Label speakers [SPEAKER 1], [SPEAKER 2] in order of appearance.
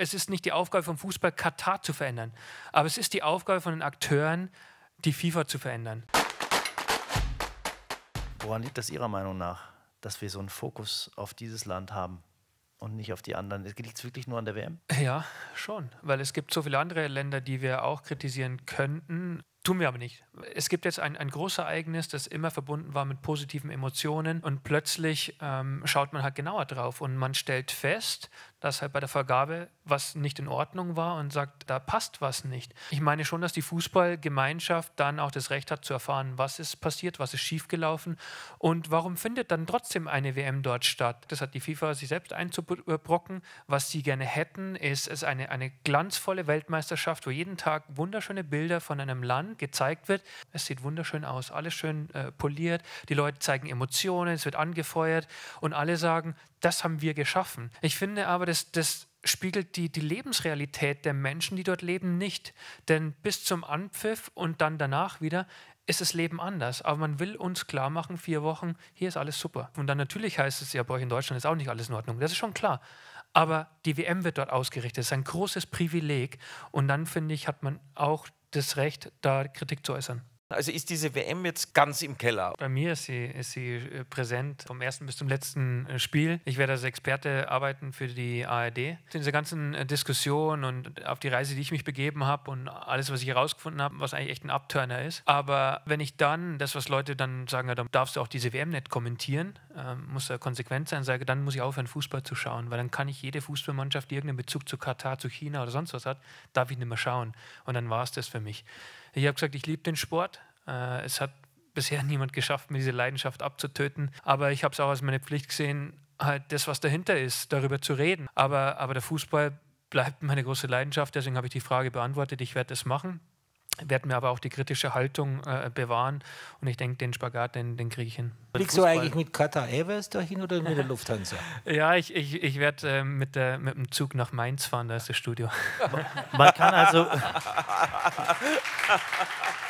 [SPEAKER 1] es ist nicht die Aufgabe vom Fußball, Katar zu verändern, aber es ist die Aufgabe von den Akteuren, die FIFA zu verändern. Woran liegt das Ihrer Meinung nach, dass wir so einen Fokus auf dieses Land haben? und nicht auf die anderen. Es Liegt wirklich nur an der WM? Ja, schon, weil es gibt so viele andere Länder, die wir auch kritisieren könnten. Tun wir aber nicht. Es gibt jetzt ein, ein großes Ereignis, das immer verbunden war mit positiven Emotionen und plötzlich ähm, schaut man halt genauer drauf und man stellt fest, dass halt bei der Vergabe was nicht in Ordnung war und sagt, da passt was nicht. Ich meine schon, dass die Fußballgemeinschaft dann auch das Recht hat zu erfahren, was ist passiert, was ist schiefgelaufen und warum findet dann trotzdem eine WM dort statt. Das hat die FIFA sich selbst einzubrocken. Was sie gerne hätten, ist es eine, eine glanzvolle Weltmeisterschaft, wo jeden Tag wunderschöne Bilder von einem Land gezeigt wird. Es sieht wunderschön aus, alles schön äh, poliert, die Leute zeigen Emotionen, es wird angefeuert und alle sagen, das haben wir geschaffen. Ich finde aber, das, das spiegelt die, die Lebensrealität der Menschen, die dort leben, nicht. Denn bis zum Anpfiff und dann danach wieder ist das Leben anders. Aber man will uns klar machen, vier Wochen, hier ist alles super. Und dann natürlich heißt es ja, bei euch in Deutschland ist auch nicht alles in Ordnung. Das ist schon klar. Aber die WM wird dort ausgerichtet. Das ist ein großes Privileg. Und dann, finde ich, hat man auch das Recht, da Kritik zu äußern. Also ist diese WM jetzt ganz im Keller? Bei mir ist sie, ist sie äh, präsent vom ersten bis zum letzten äh, Spiel. Ich werde als Experte arbeiten für die ARD. Diese ganzen äh, Diskussionen und auf die Reise, die ich mich begeben habe und alles, was ich herausgefunden habe, was eigentlich echt ein Abturner ist. Aber wenn ich dann das, was Leute dann sagen, ja, dann darfst du auch diese WM nicht kommentieren, ähm, muss er konsequent sein sage, dann muss ich aufhören, Fußball zu schauen, weil dann kann ich jede Fußballmannschaft, die irgendeinen Bezug zu Katar, zu China oder sonst was hat, darf ich nicht mehr schauen. Und dann war es das für mich. Ich habe gesagt, ich liebe den Sport. Äh, es hat bisher niemand geschafft, mir diese Leidenschaft abzutöten, aber ich habe es auch als meine Pflicht gesehen, halt das, was dahinter ist, darüber zu reden. Aber, aber der Fußball bleibt meine große Leidenschaft, deswegen habe ich die Frage beantwortet, ich werde das machen werde mir aber auch die kritische Haltung äh, bewahren und ich denke, den Spagat, den, den kriege ich hin. Fliegst du eigentlich mit Qatar Airways dahin oder mit der Lufthansa? ja, ich, ich, ich werde äh, mit, mit dem Zug nach Mainz fahren, da ist das Studio. Man kann also...